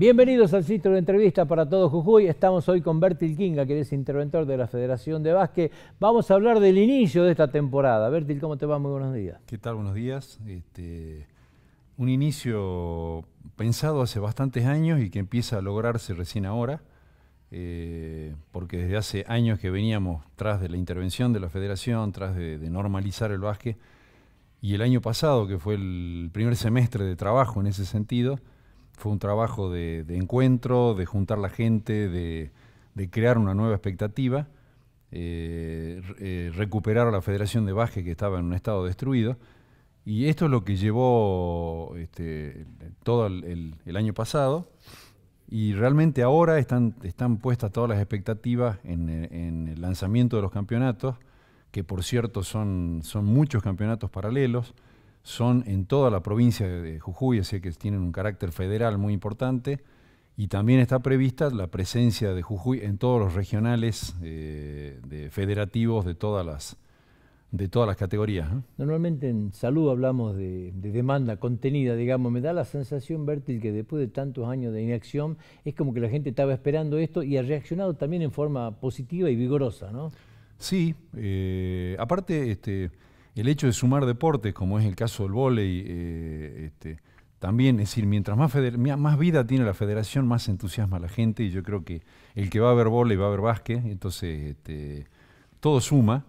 Bienvenidos al sitio de entrevista para todo Jujuy. Estamos hoy con Bertil Kinga, que es interventor de la Federación de Básquet. Vamos a hablar del inicio de esta temporada. Bertil, ¿cómo te va? Muy buenos días. ¿Qué tal? Buenos días. Este, un inicio pensado hace bastantes años y que empieza a lograrse recién ahora, eh, porque desde hace años que veníamos tras de la intervención de la Federación, tras de, normalizar el básquet, y el año pasado, que fue el primer semestre de trabajo en ese sentido, fue un trabajo de, encuentro, de juntar la gente, de, crear una nueva expectativa, eh, eh, recuperar a la Federación de Baje que estaba en un estado destruido. Y esto es lo que llevó este, todo el, año pasado. Y realmente ahora están, puestas todas las expectativas en, el lanzamiento de los campeonatos, que por cierto son muchos campeonatos paralelos son en toda la provincia de Jujuy, así que tienen un carácter federal muy importante. Y también está prevista la presencia de Jujuy en todos los regionales eh, de federativos de todas las, de todas las categorías. Normalmente en salud hablamos de, demanda contenida, digamos. Me da la sensación, Bertil, que después de tantos años de inacción, es como que la gente estaba esperando esto y ha reaccionado también en forma positiva y vigorosa, ¿no? Sí, eh, aparte, este, el hecho de sumar deportes, como es el caso del vóley, eh, este, también, es decir, mientras más, vida tiene la federación, más entusiasma la gente y yo creo que el que va a ver vóley va a ver básquet, entonces este, todo suma.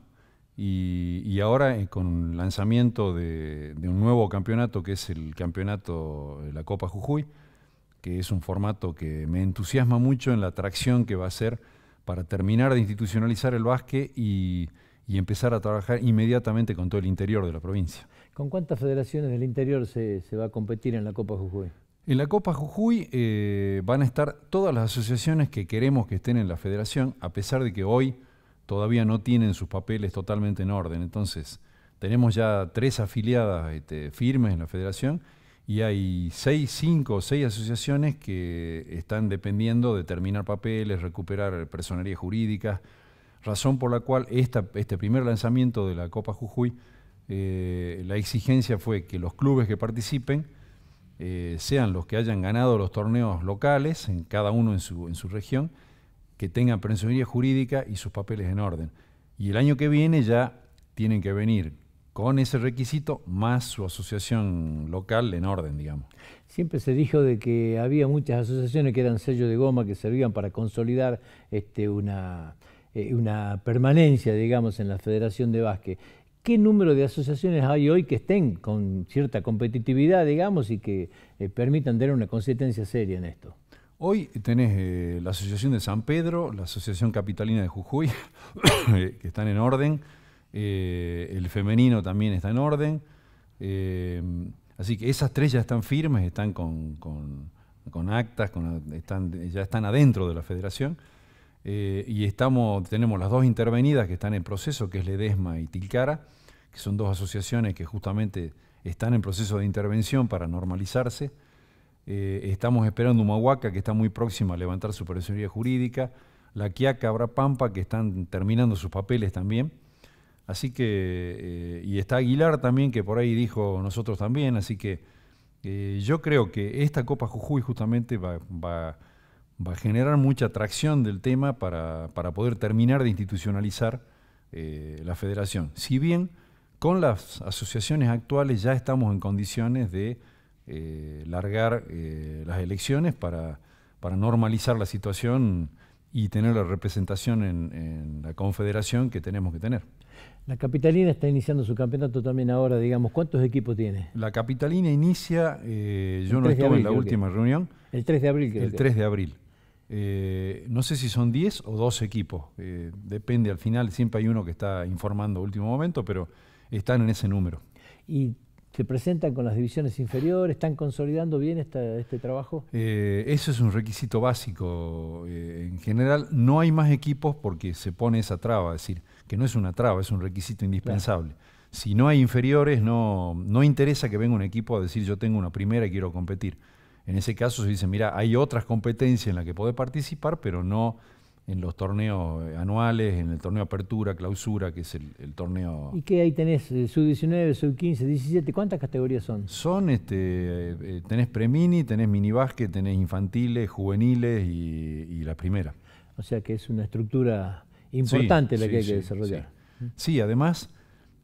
Y, ahora eh, con el lanzamiento de, de, un nuevo campeonato que es el campeonato de la Copa Jujuy, que es un formato que me entusiasma mucho en la atracción que va a ser para terminar de institucionalizar el básquet y, y empezar a trabajar inmediatamente con todo el interior de la provincia. ¿Con cuántas federaciones del interior se, va a competir en la Copa Jujuy? En la Copa Jujuy eh, van a estar todas las asociaciones que queremos que estén en la federación, a pesar de que hoy todavía no tienen sus papeles totalmente en orden. Entonces, tenemos ya tres afiliadas este, firmes en la federación y hay seis, cinco o seis asociaciones que están dependiendo de terminar papeles, recuperar personería jurídica, razón por la cual este primer lanzamiento de la Copa Jujuy, eh, la exigencia fue que los clubes que participen eh, sean los que hayan ganado los torneos locales, en cada uno en su, región, que tengan personería jurídica y sus papeles en orden. Y el año que viene ya tienen que venir con ese requisito más su asociación local en orden, digamos. Siempre se dijo de que había muchas asociaciones que eran sellos de goma que servían para consolidar este, una, eh, una permanencia, digamos, en la Federación de Básquet, ¿qué número de asociaciones hay hoy que estén con cierta competitividad, digamos, y que eh, permitan tener una consistencia seria en esto? Hoy tenés eh, la Asociación de San Pedro, la Asociación Capitalina de Jujuy, que están en orden, el femenino también está en orden, así que esas tres ya están firmes, están con, actas, ya están adentro de la federación. Eh, y tenemos las dos intervenidas que están en proceso, que es Ledesma y Tilcara, que son dos asociaciones que justamente están en proceso de intervención para normalizarse. Eh, estamos esperando Humahuaca, que está muy próxima a levantar su personería jurídica, La Quiaca, Pampa que están terminando sus papeles también. Así que, eh, y está Aguilar también, que por ahí dijo nosotros también, así que yo creo que esta Copa Jujuy justamente va, va va a generar mucha atracción del tema para, para poder terminar de institucionalizar eh, la federación. Si bien con las asociaciones actuales ya estamos en condiciones de eh, largar eh, las elecciones para, para, normalizar la situación y tener la representación en, la confederación que tenemos que tener. La Capitalina está iniciando su campeonato también ahora, digamos. ¿Cuántos equipos tiene? La Capitalina inicia, yo no estuve en la última reunión. El 3 de abril, creo El 3 de abril. Eh, no sé si son 10 o 12 equipos, eh, depende al final, siempre hay uno que está informando último momento, pero están en ese número. ¿Y se presentan con las divisiones inferiores? ¿Están consolidando bien este trabajo? Eh, eso es un requisito básico. en general no hay más equipos porque se pone esa traba, es decir, que no es una traba, es un requisito indispensable. Si no hay inferiores, no, no interesa que venga un equipo a decir yo tengo una primera y quiero competir en ese caso se dice, mira, hay otras competencias en las que podés participar, pero no en los torneos eh, anuales, en el torneo apertura, clausura, que es el, torneo... ¿Y qué ahí tenés? Sub-19, sub-15, 17, ¿cuántas categorías son? Son, este, eh, tenés premini, tenés mini básquet, tenés infantiles, juveniles y, la primera. O sea que es una estructura importante la que hay que desarrollar. Sí, además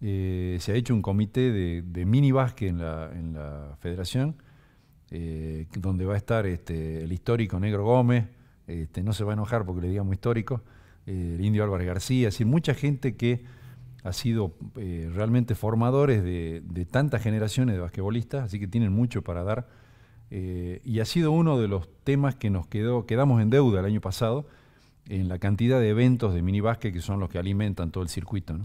eh, se ha hecho un comité de, mini básquet en la federación eh, donde va a estar este, el histórico Negro Gómez, este, no se va a enojar porque le digamos histórico, eh, el indio Álvarez García, mucha gente que ha sido eh, realmente formadores de, tantas generaciones de basquetbolistas, así que tienen mucho para dar. y ha sido uno de los temas que nos quedó, quedamos en deuda el año pasado en la cantidad de eventos de mini que son los que alimentan todo el circuito.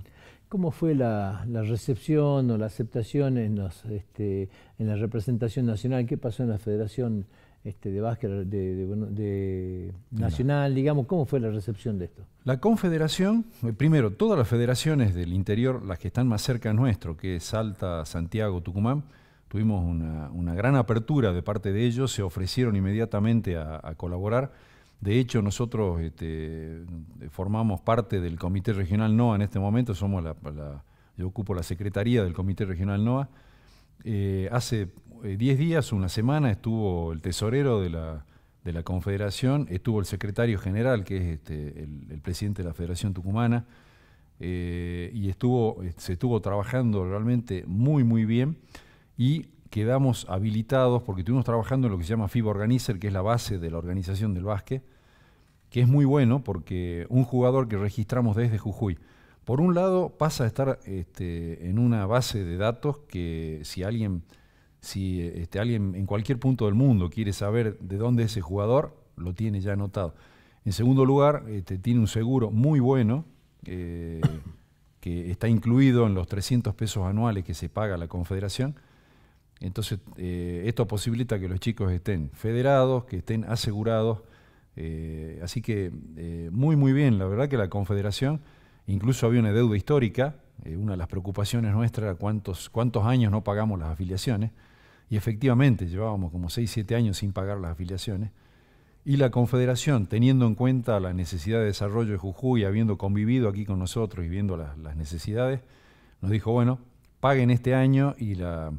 ¿Cómo fue la, recepción o la aceptación este, en, la representación nacional? ¿Qué pasó en la Federación este, de Básquet de, Nacional? Digamos, ¿cómo fue la recepción de esto? La Confederación, eh, primero, todas las federaciones del interior, las que están más cerca de nuestro, que es Salta, Santiago, Tucumán, tuvimos una, gran apertura de parte de ellos, se ofrecieron inmediatamente a colaborar de hecho, nosotros este, formamos parte del Comité Regional NOA en este momento, somos la, yo ocupo la Secretaría del Comité Regional NOA. Eh, hace 10 eh, días, una semana, estuvo el tesorero de la, Confederación, estuvo el secretario general, que es este, el, presidente de la Federación Tucumana, eh, y estuvo, se estuvo trabajando realmente muy, muy bien y quedamos habilitados, porque estuvimos trabajando en lo que se llama FIBA Organizer, que es la base de la organización del básquet, que es muy bueno porque un jugador que registramos desde Jujuy, por un lado pasa a estar este, en una base de datos que si alguien, si este, alguien en cualquier punto del mundo quiere saber de dónde es ese jugador, lo tiene ya anotado. En segundo lugar, este, tiene un seguro muy bueno eh, que está incluido en los 300 pesos anuales que se paga a la Confederación. Entonces, eh, esto posibilita que los chicos estén federados, que estén asegurados eh, así que eh, muy, muy bien, la verdad que la Confederación, incluso había una deuda histórica, eh, una de las preocupaciones nuestras era cuántos, cuántos años no pagamos las afiliaciones, y efectivamente llevábamos como 6, 7 años sin pagar las afiliaciones, y la Confederación, teniendo en cuenta la necesidad de desarrollo de Jujuy, habiendo convivido aquí con nosotros y viendo las, necesidades, nos dijo, bueno, paguen este año y la,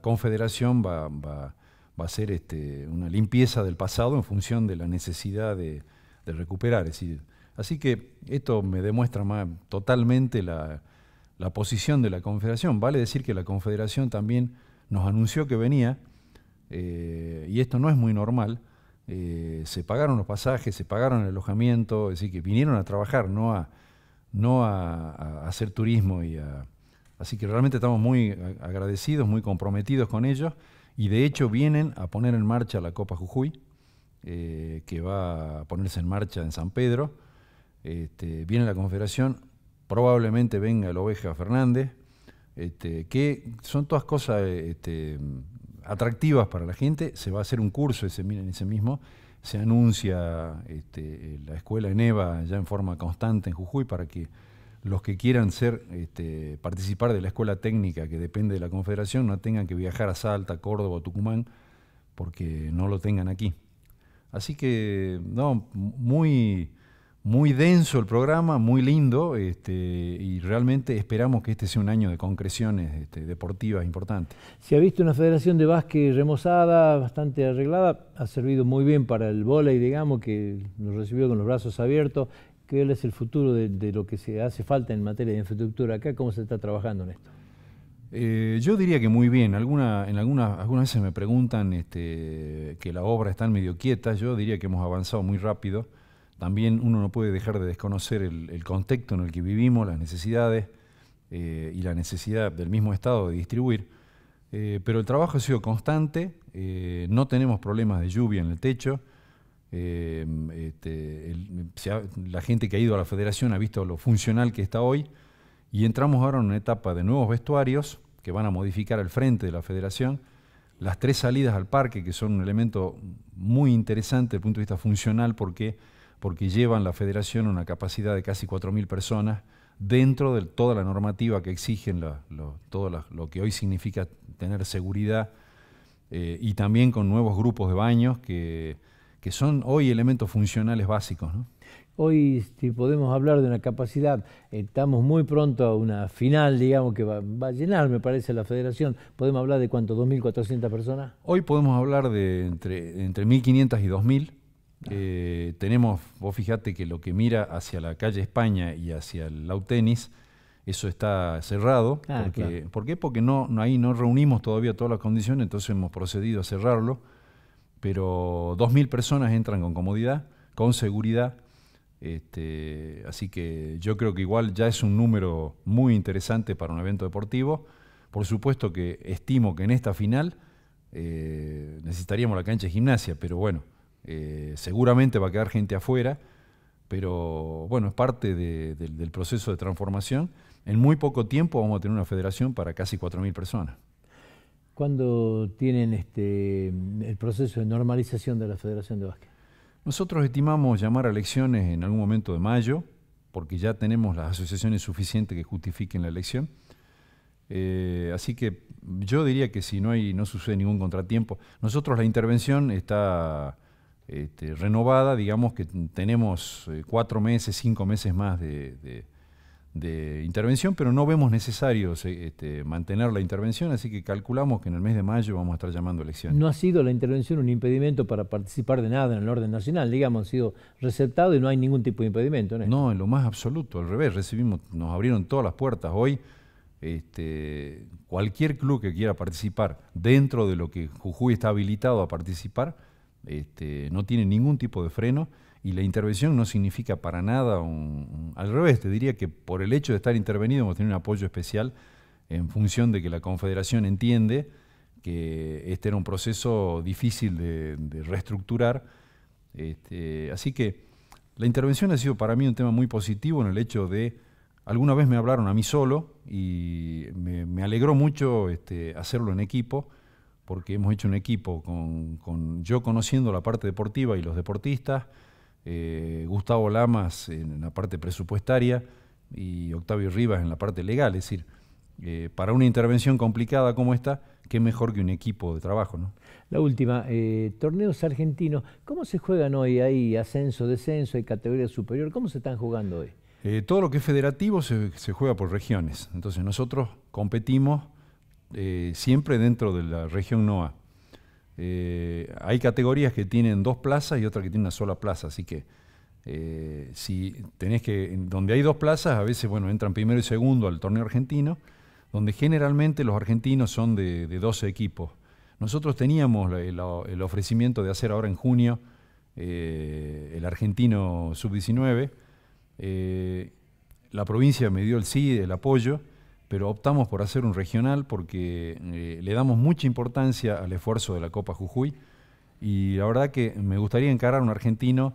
Confederación va, va va a ser este, una limpieza del pasado en función de la necesidad de, recuperar. así que esto me demuestra totalmente la, posición de la Confederación. Vale decir que la Confederación también nos anunció que venía, eh, y esto no es muy normal, eh, se pagaron los pasajes, se pagaron el alojamiento, es decir, que vinieron a trabajar, no a, no hacer turismo. Y así que realmente estamos muy agradecidos, muy comprometidos con ellos. Y de hecho vienen a poner en marcha la Copa Jujuy, eh, que va a ponerse en marcha en San Pedro. Este, viene la Confederación, probablemente venga el Oveja Fernández, este, que son todas cosas este, atractivas para la gente. Se va a hacer un curso ese, en ese mismo. Se anuncia la escuela en EVA ya en forma constante en Jujuy para que los que quieran ser, este, participar de la escuela técnica que depende de la Confederación no tengan que viajar a Salta, Córdoba Tucumán porque no lo tengan aquí. Así que, no, muy, muy denso el programa, muy lindo, este, y realmente esperamos que este sea un año de concreciones este, deportivas importantes. Se ha visto una federación de básquet remozada, bastante arreglada, ha servido muy bien para el y digamos, que nos recibió con los brazos abiertos. ¿Qué es el futuro de, lo que se hace falta en materia de infraestructura acá, ¿cómo se está trabajando en esto? Eh, yo diría que muy bien. en algunas veces me preguntan este, que la obra está medio quieta. Yo diría que hemos avanzado muy rápido. También uno no puede dejar de desconocer el, contexto en el que vivimos, las necesidades eh, y la necesidad del mismo Estado de distribuir. Eh, pero el trabajo ha sido constante, no tenemos problemas de lluvia en el techo, Em, este, la gente que ha ido a la federación ha visto lo funcional que está hoy y entramos ahora en una etapa de nuevos vestuarios que van a modificar el frente de la federación, las tres salidas al parque que son un elemento muy interesante desde el punto de vista funcional porque, porque llevan la federación una capacidad de casi 4.000 personas dentro de toda la normativa que exigen lo, que hoy significa tener seguridad eh, y también con nuevos grupos de baños que que son hoy elementos funcionales básicos. ¿no? Hoy si podemos hablar de una capacidad, estamos muy pronto a una final, digamos, que va, a llenar, me parece, la federación. ¿Podemos hablar de cuánto? ¿2.400 personas? Hoy podemos hablar de entre, entre 1.500 y 2.000. Ah. Eh, tenemos, vos fijate que lo que mira hacia la calle España y hacia el Lautenis, eso está cerrado. Ah, ¿Por qué? Porque no, no, ahí no reunimos todavía todas las condiciones, entonces hemos procedido a cerrarlo pero 2.000 personas entran con comodidad, con seguridad. Este, así que yo creo que igual ya es un número muy interesante para un evento deportivo. Por supuesto que estimo que en esta final eh, necesitaríamos la cancha de gimnasia, pero bueno, eh, seguramente va a quedar gente afuera, pero bueno, es parte del proceso de transformación. En muy poco tiempo vamos a tener una federación para casi 4.000 personas. ¿Cuándo tienen este, el proceso de normalización de la Federación de Básquet? Nosotros estimamos llamar a elecciones en algún momento de mayo, porque ya tenemos las asociaciones suficientes que justifiquen la elección. Eh, así que yo diría que si no hay, no sucede ningún contratiempo. Nosotros la intervención está este, renovada, digamos que tenemos eh, cuatro meses, cinco meses más de de intervención, pero no vemos necesario este, mantener la intervención, así que calculamos que en el mes de mayo vamos a estar llamando elecciones. No ha sido la intervención un impedimento para participar de nada en el orden nacional, digamos, ha sido receptado y no hay ningún tipo de impedimento. No, en lo más absoluto, al revés, recibimos, nos abrieron todas las puertas hoy. Este, cualquier club que quiera participar dentro de lo que Jujuy está habilitado a participar, este, no tiene ningún tipo de freno. Y la intervención no significa para nada Al revés, te diría que por el hecho de estar intervenido hemos tenido un apoyo especial en función de que la Confederación entiende que este era un proceso difícil de, reestructurar. Este, así que la intervención ha sido para mí un tema muy positivo en el hecho de... Alguna vez me hablaron a mí solo y me, alegró mucho este, hacerlo en equipo porque hemos hecho un equipo con yo conociendo la parte deportiva y los deportistas, eh, Gustavo Lamas en la parte presupuestaria y Octavio Rivas en la parte legal. Es decir, eh, para una intervención complicada como esta, qué mejor que un equipo de trabajo. ¿no? La última, eh, torneos argentinos, ¿cómo se juegan hoy? ¿Hay ascenso, descenso, hay categoría superior? ¿Cómo se están jugando hoy? todo lo que es federativo se, juega por regiones. Entonces nosotros competimos siempre dentro de la región NOA. Eh, hay categorías que tienen dos plazas y otras que tienen una sola plaza, así que eh, si tenés que, donde hay dos plazas, a veces bueno, entran primero y segundo al torneo argentino, donde generalmente los argentinos son de, de 12 equipos. Nosotros teníamos el, ofrecimiento de hacer ahora en junio eh, el argentino sub-19. la provincia me dio el sí, el apoyo, pero optamos por hacer un regional porque eh, le damos mucha importancia al esfuerzo de la Copa Jujuy y la verdad que me gustaría encarar un argentino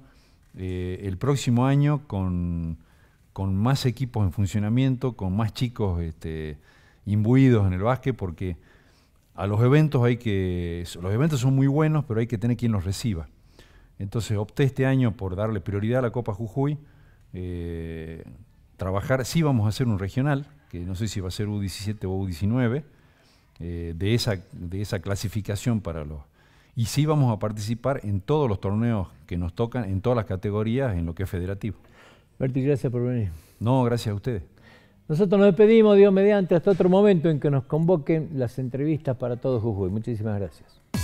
eh, el próximo año con, más equipos en funcionamiento, con más chicos este, imbuidos en el básquet, porque a los eventos hay que. Los eventos son muy buenos, pero hay que tener quien los reciba. Entonces opté este año por darle prioridad a la Copa Jujuy, eh, trabajar, sí vamos a hacer un regional, que no sé si va a ser U17 o U19, eh, de, esa, de esa clasificación para los... Y sí vamos a participar en todos los torneos que nos tocan, en todas las categorías, en lo que es federativo. Berti, gracias por venir. No, gracias a ustedes. Nosotros nos despedimos, Dios mediante, hasta otro momento en que nos convoquen las entrevistas para todos Jujuy. Muchísimas gracias.